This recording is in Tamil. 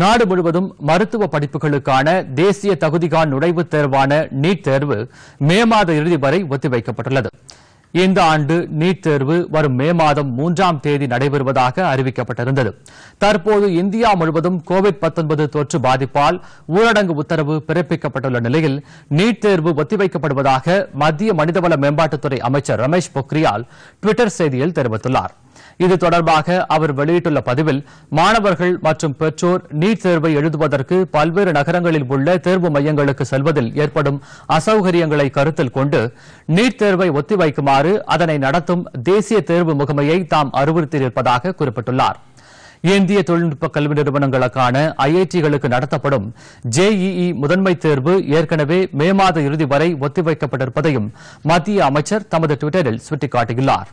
நாடு முழுவதும் மருத்துவ படிப்புகளுக்கான தேசிய தகுதிகான் நுழைவுத் தேர்வான நீட் தேர்வு மே மாத இறுதி வரை ஒத்திவைக்கப்பட்டுள்ளது இந்த ஆண்டு நீட் தேர்வு வரும் மே மாதம் மூன்றாம் தேதி நடைபெறுவதாக அறிவிக்கப்பட்டிருந்தது தற்போது இந்தியா முழுவதும் கோவிட் தொற்று பாதிப்பால் ஊரடங்கு உத்தரவு பிறப்பிக்கப்பட்டுள்ள நிலையில் நீட் தேர்வு ஒத்திவைக்கப்படுவதாக மத்திய மனிதவள மேம்பாட்டுத்துறை அமைச்சர் ரமேஷ் பொக்ரியால் டுவிட்டர் செய்தியில் தெரிவித்துள்ளாா் இது தொடர்பாக அவர் வெளியிட்டுள்ள பதிவில் மாணவர்கள் மற்றும் பெற்றோர் நீட் தேர்வை எழுதுவதற்கு பல்வேறு நகரங்களில் உள்ள தேர்வு மையங்களுக்கு செல்வதில் ஏற்படும் அசௌகரியங்களை கருத்தில் கொண்டு நீட் தேர்வை ஒத்திவைக்குமாறு அதனை நடத்தும் தேசிய தேர்வு முகமையை தாம் அறிவுறுத்தியிருப்பதாக குறிப்பிட்டுள்ளார் இந்திய தொழில்நுட்ப கல்வி நிறுவனங்களுக்கான ஐஐடிகளுக்கு நடத்தப்படும் ஜேஇஇ முதன்மை தேர்வு ஏற்கனவே மே மாத இறுதி வரை ஒத்திவைக்கப்பட்டிருப்பதையும் மத்திய அமைச்சர் தமது டுவிட்டரில் சுட்டிக்காட்டியுள்ளாா்